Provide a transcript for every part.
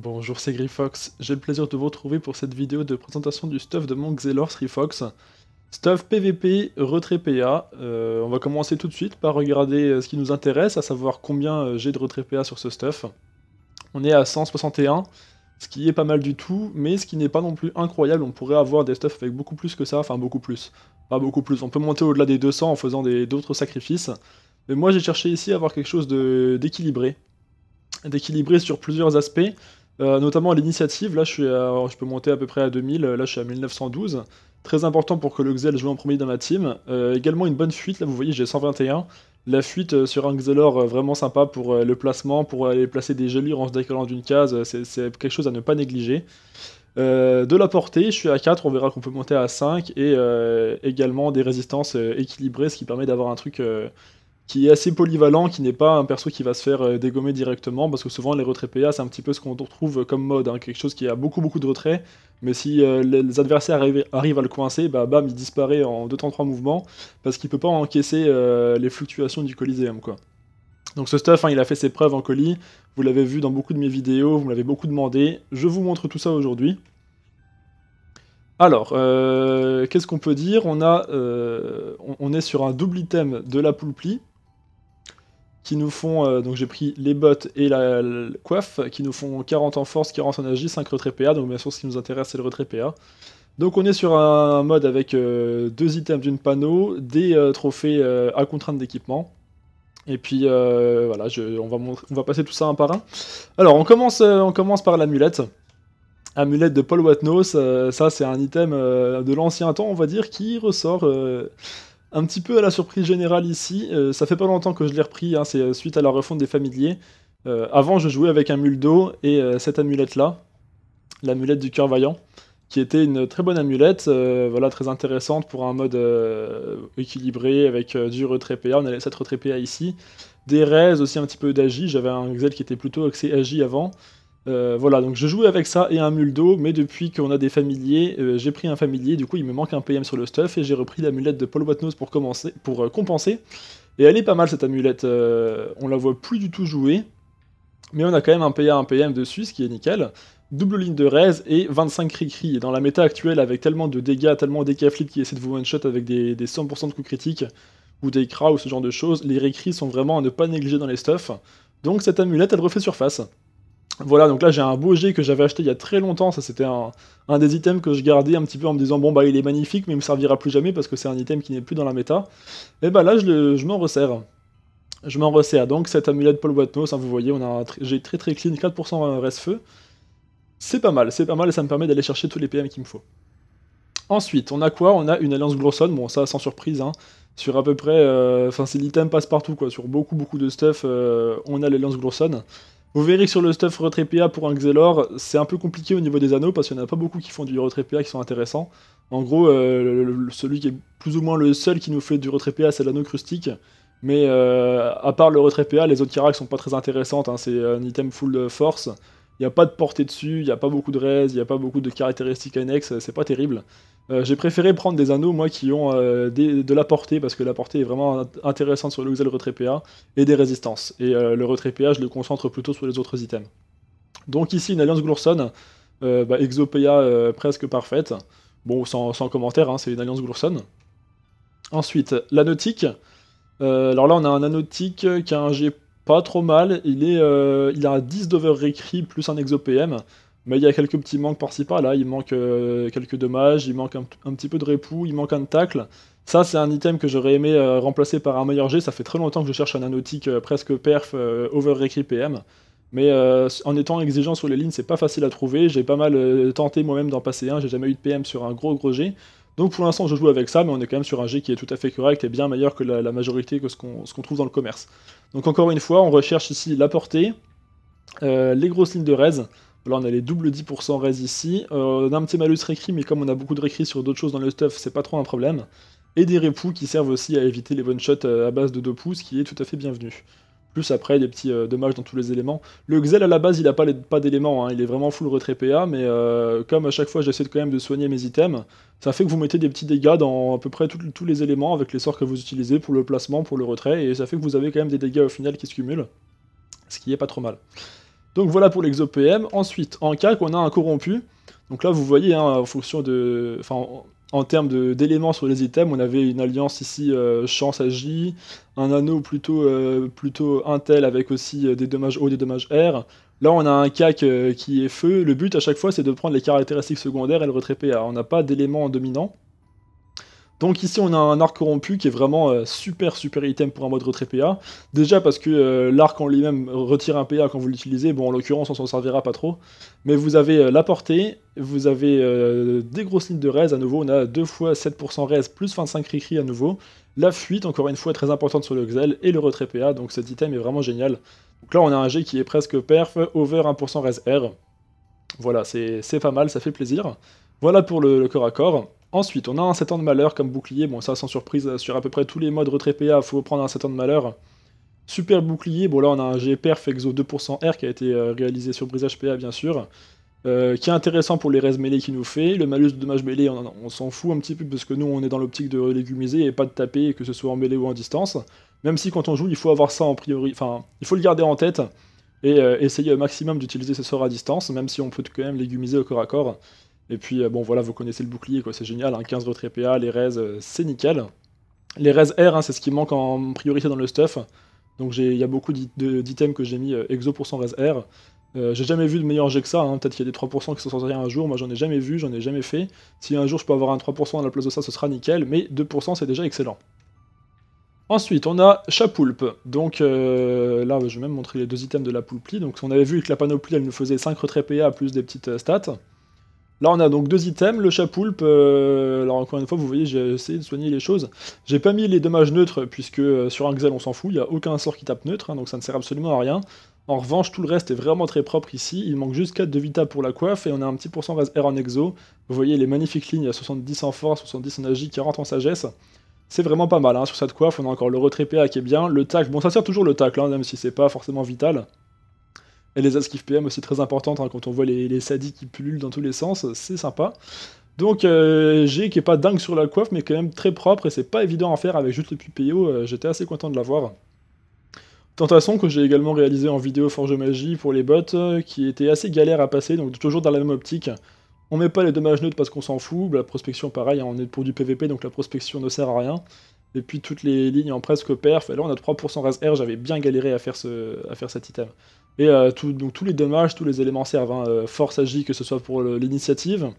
Bonjour, c'est Grifox. J'ai le plaisir de vous retrouver pour cette vidéo de présentation du stuff de mon Xelor Srifox. Stuff PVP, retrait PA. Euh, on va commencer tout de suite par regarder euh, ce qui nous intéresse, à savoir combien euh, j'ai de retrait PA sur ce stuff. On est à 161, ce qui est pas mal du tout, mais ce qui n'est pas non plus incroyable. On pourrait avoir des stuffs avec beaucoup plus que ça, enfin beaucoup plus. Pas beaucoup plus, on peut monter au-delà des 200 en faisant d'autres sacrifices. Mais moi j'ai cherché ici à avoir quelque chose d'équilibré. D'équilibré sur plusieurs aspects. Euh, notamment l'initiative, là je, suis je peux monter à peu près à 2000, là je suis à 1912. Très important pour que le Xel joue en premier dans ma team. Euh, également une bonne fuite, là vous voyez j'ai 121. La fuite euh, sur un Xelor vraiment sympa pour le placement, pour aller placer des gelures en se décollant d'une case, c'est quelque chose à ne pas négliger. de la portée, je suis à 4, on verra qu'on peut monter à 5, et également des résistances équilibrées, ce qui permet d'avoir un truc qui est assez polyvalent, qui n'est pas un perso qui va se faire euh, dégommer directement, parce que souvent les retraits PA, c'est un petit peu ce qu'on retrouve comme mode, hein, quelque chose qui a beaucoup beaucoup de retraits, mais si euh, les adversaires arrivent, à le coincer, bah bam, il disparaît en 2 temps 3 mouvements, parce qu'il peut pas encaisser euh, les fluctuations du Coliseum, quoi. Donc ce stuff, hein, il a fait ses preuves en colis, vous l'avez vu dans beaucoup de mes vidéos, vous me l'avez beaucoup demandé, je vous montre tout ça aujourd'hui. Alors, qu'est-ce qu'on peut dire on, a, est sur un double item de la plie, qui nous font, euh, donc j'ai pris les bottes et la, coiffe, qui nous font 40 en force, 40 en agi, 5 retrait PA, donc bien sûr ce qui nous intéresse c'est le retrait PA. Donc on est sur un mode avec euh, deux items d'une panneau, des euh, trophées à contrainte d'équipement, et puis voilà, je, on, va on va passer tout ça un par un. Alors on commence, on commence par l'amulette. Amulette de Paul Watnos, ça c'est un item de l'ancien temps on va dire, qui ressort un petit peu à la surprise générale ici. Euh, ça fait pas longtemps que je l'ai repris, hein, c'est euh, suite à la refonte des familiers. Euh, avant, je jouais avec un Muldo et cette amulette-là, l'amulette du cœur vaillant, qui était une très bonne amulette, voilà, très intéressante pour un mode équilibré avec du retrait On allait cette retrait PA ici. Des raises aussi un petit peu d'agi. J'avais un Excel qui était plutôt axé agi avant. Euh, voilà, donc je jouais avec ça et un muldo, mais depuis qu'on a des familiers, euh, j'ai pris un familier, du coup il me manque un PM sur le stuff, et j'ai repris l'amulette de Paul Watnos pour, commencer, pour euh, compenser. Et elle est pas mal cette amulette, on la voit plus du tout jouer, mais on a quand même un PA, un PM dessus, ce qui est nickel. Double ligne de raise et 25 cri Et dans la méta actuelle, avec tellement de dégâts, tellement d'écaflips qui essaient de vous one-shot avec des, 100% de coups critiques, ou des cras ou ce genre de choses, les récris sont vraiment à ne pas négliger dans les stuffs. Donc cette amulette, elle refait surface. Voilà, donc là j'ai un beau jet que j'avais acheté il y a très longtemps, ça c'était un, des items que je gardais un petit peu en me disant bon bah il est magnifique mais il me servira plus jamais parce que c'est un item qui n'est plus dans la méta. Et bah là je, m'en resserre. Je m'en resserre donc cette amulette Paul Watnos, ça vous voyez on a un très très clean, 4% reste feu. C'est pas mal, c'est pas mal et ça me permet d'aller chercher tous les PM qu'il me faut. Ensuite, on a quoi On a une alliance Glosson, bon ça sans surprise, hein. sur à peu près, euh, enfin c'est l'item passe partout quoi, sur beaucoup beaucoup de stuff, euh, on a l'alliance Glosson. Vous verrez sur le stuff PA pour un Xelor, c'est un peu compliqué au niveau des anneaux parce qu'il n'y en a pas beaucoup qui font du PA qui sont intéressants. En gros, euh, celui qui est plus ou moins le seul qui nous fait du PA, c'est l'anneau crustique. Mais euh, à part le PA, les autres ne sont pas très intéressantes. Hein. C'est un item full de force. Il n'y a pas de portée dessus, il n'y a pas beaucoup de raise, il n'y a pas beaucoup de caractéristiques annexes, c'est pas terrible. Euh, j'ai préféré prendre des anneaux, moi, qui ont euh, de la portée, parce que la portée est vraiment intéressante sur le Retrait et des résistances. Et euh, le Retrait PA, je le concentre plutôt sur les autres items. Donc ici, une alliance Glourson, bah, Exopéa presque parfaite. Bon, sans, commentaire, hein, c'est une alliance Glourson. Ensuite, l'anotique. alors là, on a un anotique qui a un G pas trop mal. Il, est, il a 10 d'over recry plus un exopm. Mais il y a quelques petits manques par-ci par-là. Il manque euh, quelques dommages, il manque un, petit peu de repous, il manque un tacle. Ça, c'est un item que j'aurais aimé euh, remplacer par un meilleur G. Ça fait très longtemps que je cherche un anotique euh, presque perf, over recry PM. Mais en étant exigeant sur les lignes, c'est pas facile à trouver. J'ai pas mal tenté moi-même d'en passer un. J'ai jamais eu de PM sur un gros gros G. Donc pour l'instant, je joue avec ça, mais on est quand même sur un G qui est tout à fait correct et bien meilleur que la, majorité que ce qu'on trouve dans le commerce. Donc encore une fois, on recherche ici la portée, les grosses lignes de raise, Là, on a les doubles 10% raise ici. Euh, on a un petit malus récrit, mais comme on a beaucoup de récris sur d'autres choses dans le stuff, c'est pas trop un problème. Et des repous qui servent aussi à éviter les one-shots euh, à base de 2 pouces, qui est tout à fait bienvenu. Plus après, des petits euh, dommages dans tous les éléments. Le Xel, à la base, il a pas, d'éléments, hein. il est vraiment full retrait PA, mais comme à chaque fois, j'essaie quand même de soigner mes items, ça fait que vous mettez des petits dégâts dans à peu près tous les éléments avec les sorts que vous utilisez pour le placement, pour le retrait, et ça fait que vous avez quand même des dégâts au final qui se cumulent, ce qui est pas trop mal. Donc voilà pour l'exopm. Ensuite, en cas on a un corrompu, donc là vous voyez, hein, en fonction de, enfin, en termes d'éléments sur les items, on avait une alliance ici euh, chance à un anneau plutôt euh, plutôt intel avec aussi euh, des dommages O, des dommages R. Là, on a un CAC qui est feu. Le but à chaque fois, c'est de prendre les caractéristiques secondaires et le retraiter. On n'a pas d'éléments dominant. Donc ici on a un arc corrompu qui est vraiment euh, super super item pour un mode retrait PA. Déjà parce que euh, l'arc en lui-même retire un PA quand vous l'utilisez, bon en l'occurrence on s'en servira pas trop. Mais vous avez euh, la portée, vous avez des grosses lignes de res à nouveau, on a 2 fois 7% res plus 25 cri à nouveau. La fuite encore une fois très importante sur le XL et le retrait PA, donc cet item est vraiment génial. Donc là on a un G qui est presque perf, over 1% res R. Voilà, c'est pas mal, ça fait plaisir. Voilà pour le corps à corps. Ensuite, on a un 7 ans de malheur comme bouclier. Bon, ça, sans surprise, euh, sur à peu près tous les modes retrait PA, faut prendre un 7 ans de malheur. Super bouclier. Bon, là, on a un Gperf exo 2% R qui a été euh, réalisé sur brisage PA, bien sûr. Euh, qui est intéressant pour les res mêlés qu'il nous fait. Le malus de dommage mêlé, on, s'en fout un petit peu parce que nous, on est dans l'optique de légumiser et pas de taper, que ce soit en mêlée ou en distance. Même si quand on joue, il faut avoir ça en priori. Enfin, il faut le garder en tête et essayer au maximum d'utiliser ce sort à distance, même si on peut quand même légumiser au corps à corps. Et puis, euh, bon, voilà, vous connaissez le bouclier, quoi, c'est génial, 15 retraits PA, les res, euh, c'est nickel. Les res R, hein, c'est ce qui manque en priorité dans le stuff. Donc il y a beaucoup d'items que j'ai mis euh, exo pour son res R. j'ai jamais vu de meilleur jet que ça, hein. peut-être qu'il y a des 3% qui sont sortis un jour, moi j'en ai jamais vu, j'en ai jamais fait. Si un jour je peux avoir un 3% à la place de ça, ce sera nickel, mais 2% c'est déjà excellent. Ensuite, on a Chapoulpe. Donc là, je vais même montrer les deux items de la poulpie. Donc on avait vu que la panoplie, elle nous faisait 5 retraits PA plus des petites stats. Là, on a donc deux items, le chapoulpe. Euh, alors, encore une fois, vous voyez, j'ai essayé de soigner les choses. J'ai pas mis les dommages neutres, puisque euh, sur un Xel, on s'en fout, il n'y a aucun sort qui tape neutre, hein, donc ça ne sert absolument à rien. En revanche, tout le reste est vraiment très propre ici. Il manque juste 4 de vita pour la coiffe, et on a un petit R en exo. Vous voyez les magnifiques lignes, à 70 en force, 70 en agi, 40 en sagesse. C'est vraiment pas mal, hein, sur cette coiffe, on a encore le retrait PA qui est bien. Le tac, bon, ça sert toujours le tac, hein, même si c'est pas forcément vital. Et les ASKIF PM aussi très importantes, hein, quand on voit les, les qui pullulent dans tous les sens, c'est sympa. Donc j'ai euh, G qui est pas dingue sur la coiffe, mais quand même très propre, et c'est pas évident à faire avec juste le Pupéo, euh, j'étais assez content de l'avoir. Tentation que j'ai également réalisé en vidéo Forge Magie pour les bots, euh, qui était assez galère à passer, donc toujours dans la même optique. On met pas les dommages neutres parce qu'on s'en fout, la prospection pareil, hein, on est pour du PVP, donc la prospection ne sert à rien. Et puis toutes les lignes en presque perf, alors là on a 3% RAS j'avais bien galéré à faire, ce, à faire cet item. Et euh, donc, tous les dommages, tous les éléments servent. Hein, euh, force agit, que ce soit pour l'initiative,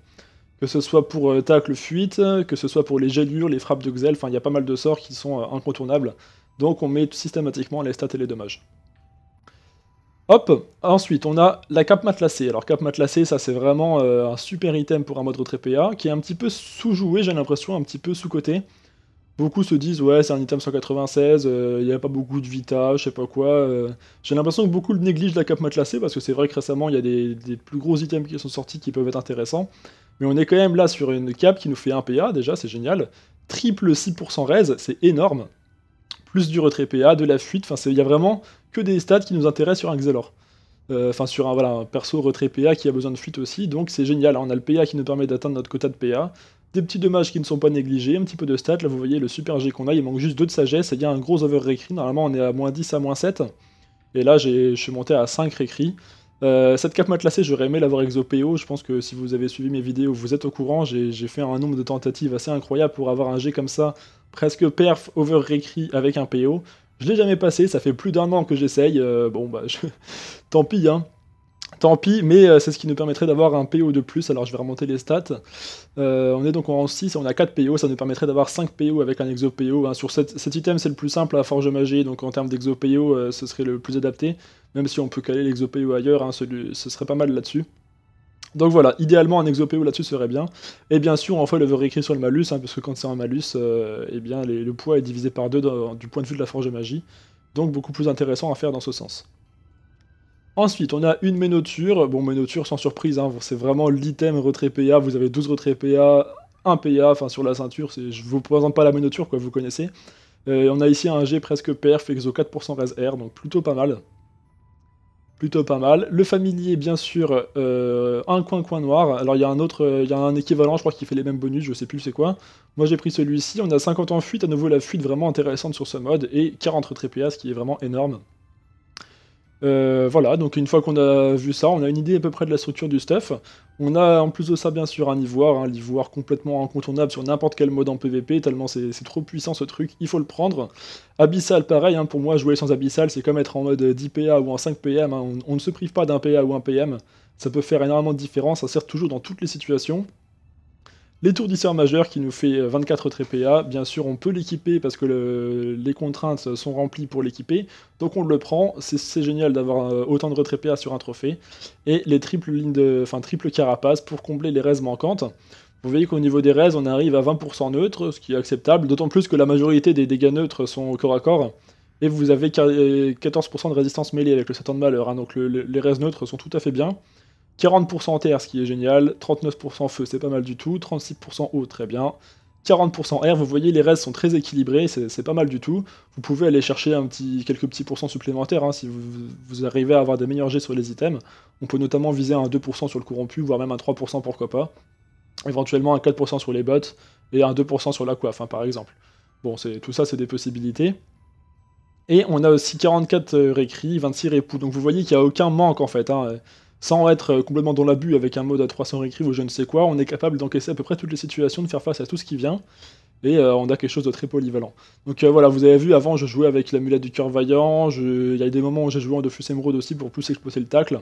que ce soit pour euh, tacle fuite, que ce soit pour les gelures, les frappes de Xel, enfin il y a pas mal de sorts qui sont incontournables. Donc on met systématiquement les stats et les dommages. Hop, ensuite on a la cape matelassée. Alors cape matelassée, ça c'est vraiment un super item pour un mode retrait qui est un petit peu sous-joué, j'ai l'impression, un petit peu sous-côté beaucoup se disent ouais c'est un item 196, il n'y a pas beaucoup de vita, je sais pas quoi. Euh. J'ai l'impression que beaucoup le négligent la cape matelassée, parce que c'est vrai que récemment il y a des, plus gros items qui sont sortis qui peuvent être intéressants. Mais on est quand même là sur une cape qui nous fait un PA déjà, c'est génial. Triple 6% raise, c'est énorme. Plus du retrait PA, de la fuite, enfin il y a vraiment que des stats qui nous intéressent sur un Xelor. Euh, enfin sur un, voilà, un perso retrait PA qui a besoin de fuite aussi, donc c'est génial. Hein. On a le PA qui nous permet d'atteindre notre quota de PA. Des petits dommages qui ne sont pas négligés, un petit peu de stats. Là, vous voyez le super G qu'on a, il manque juste 2 de sagesse et il y a un gros over écrit. Normalement, on est à moins 10 à moins 7. Et là, je suis monté à 5 récrits. Euh, cette cape matelassée, j'aurais aimé l'avoir PO, Je pense que si vous avez suivi mes vidéos, vous êtes au courant. J'ai fait un nombre de tentatives assez incroyable pour avoir un G comme ça, presque perf over récrit avec un PO. Je l'ai jamais passé, ça fait plus d'un an que j'essaye. Euh, bon, bah, tant pis, hein tant pis, mais euh, c'est ce qui nous permettrait d'avoir un PO de plus. Alors je vais remonter les stats. Euh, on est donc en 6 on a 4 PO, ça nous permettrait d'avoir 5 PO avec un exo PO. Hein. Sur cet item, c'est le plus simple à Forge Magie, donc en termes d'exo PO, euh, ce serait le plus adapté. Même si on peut caler l'exo PO ailleurs, hein, ce serait pas mal là-dessus. Donc voilà, idéalement un exo-PO là-dessus serait bien. Et bien sûr, enfin, le verre réécrire sur le malus, hein, parce que quand c'est un malus, eh bien, le poids est divisé par deux du point de vue de la forge magie. Donc beaucoup plus intéressant à faire dans ce sens. Ensuite, on a une Ménoture. Bon, Ménoture, sans surprise, hein, c'est vraiment l'item retrait PA. Vous avez 12 retraits PA, 1 PA, enfin sur la ceinture. Je ne vous présente pas la Ménoture, quoi, vous connaissez. Euh, on a ici un G presque perf, exo 4% res R, donc plutôt pas mal. Plutôt pas mal. Le familier, bien sûr, euh, un coin-coin noir. Alors il y a un autre, il y a un équivalent, je crois, qu'il fait les mêmes bonus, je sais plus c'est quoi. Moi j'ai pris celui-ci, on a 50 en fuite, à nouveau la fuite vraiment intéressante sur ce mode, et 40 retraits PA, ce qui est vraiment énorme. Euh, voilà, donc une fois qu'on a vu ça, on a une idée à peu près de la structure du stuff. On a en plus de ça bien sûr un ivoire, hein, l'ivoire complètement incontournable sur n'importe quel mode en PvP, tellement c'est trop puissant ce truc, il faut le prendre. Abyssal pareil, hein, pour moi jouer sans Abyssal c'est comme être en mode 10PA ou en 5PM, hein, on, ne se prive pas d'un PA ou un PM, ça peut faire énormément de différence, ça sert toujours dans toutes les situations. L'étourdisseur majeur qui nous fait 24 euh, PA, bien sûr on peut l'équiper parce que les contraintes sont remplies pour l'équiper, donc on le prend, c'est génial d'avoir euh, autant de PA sur un trophée, et les triples lignes de, enfin triple carapace pour combler les raises manquantes. Vous voyez qu'au niveau des raises on arrive à 20% neutre, ce qui est acceptable, d'autant plus que la majorité des dégâts neutres sont au corps à corps, et vous avez 14% euh, de résistance mêlée avec le Satan de malheur, hein. donc les raises neutres sont tout à fait bien. 40% terre, ce qui est génial, 39% feu, c'est pas mal du tout, 36% eau, très bien, 40% air, vous voyez les restes sont très équilibrés, c'est pas mal du tout. Vous pouvez aller chercher un petit, quelques petits pourcents supplémentaires hein, si vous, arrivez à avoir des meilleurs jets sur les items. On peut notamment viser un 2% sur le corrompu, voire même un 3% pourquoi pas. Éventuellement un 4% sur les bottes et un 2% sur la coiffe hein, par exemple. Bon, tout ça c'est des possibilités. Et on a aussi 44 récris, 26 répoux, donc vous voyez qu'il n'y a aucun manque en fait. Hein sans être complètement dans l'abus avec un mode à 300 récrives ou je ne sais quoi, on est capable d'encaisser à peu près toutes les situations, de faire face à tout ce qui vient, et euh, on a quelque chose de très polyvalent. Donc euh, voilà, vous avez vu, avant je jouais avec l'amulette du cœur vaillant, il y a des moments où j'ai joué en Dofus Emerald aussi pour plus exploser le tacle,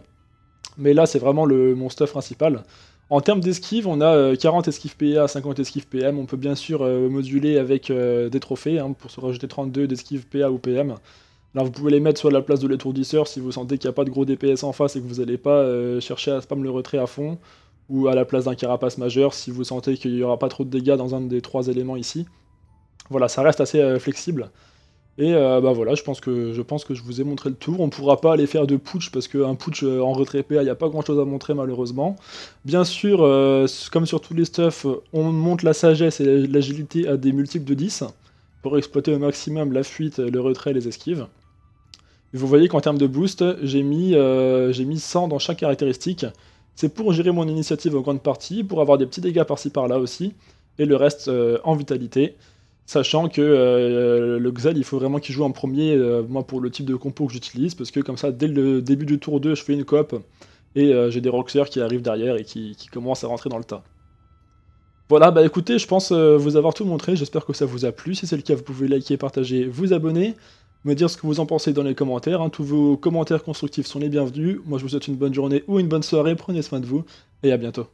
mais là c'est vraiment le, mon stuff principal. En termes d'esquive, on a 40 euh, esquives PA, 50 esquives PM, on peut bien sûr moduler avec des trophées hein, pour se rajouter 32 d'esquives PA ou PM. Alors vous pouvez les mettre soit à la place de l'étourdisseur si vous sentez qu'il n'y a pas de gros DPS en face et que vous n'allez pas euh, chercher à spam le retrait à fond, ou à la place d'un carapace majeur si vous sentez qu'il n'y aura pas trop de dégâts dans un des trois éléments ici. Voilà, ça reste assez euh, flexible. Et euh, bah voilà, je pense, que, je pense que je vous ai montré le tour. On ne pourra pas aller faire de putsch parce qu'un putsch en retrait PA, il n'y a pas grand chose à montrer malheureusement. Bien sûr, comme sur tous les stuff, on monte la sagesse et l'agilité à des multiples de 10 pour exploiter au maximum la fuite, le retrait et les esquives. vous voyez qu'en termes de boost, j'ai mis, euh, mis 100 dans chaque caractéristique. C'est pour gérer mon initiative en grande partie, pour avoir des petits dégâts par-ci par-là aussi, et le reste euh, en vitalité. Sachant que euh, le Xel, il faut vraiment qu'il joue en premier, moi pour le type de compo que j'utilise, parce que comme ça, dès le début du tour 2, je fais une coop, et j'ai des Roxers qui arrivent derrière et qui, qui commencent à rentrer dans le tas. Voilà, bah écoutez, je pense euh, vous avoir tout montré, j'espère que ça vous a plu. Si c'est le cas, vous pouvez liker, partager, vous abonner, me dire ce que vous en pensez dans les commentaires. Hein. Tous vos commentaires constructifs sont les bienvenus. Moi, je vous souhaite une bonne journée ou une bonne soirée, prenez soin de vous, et à bientôt.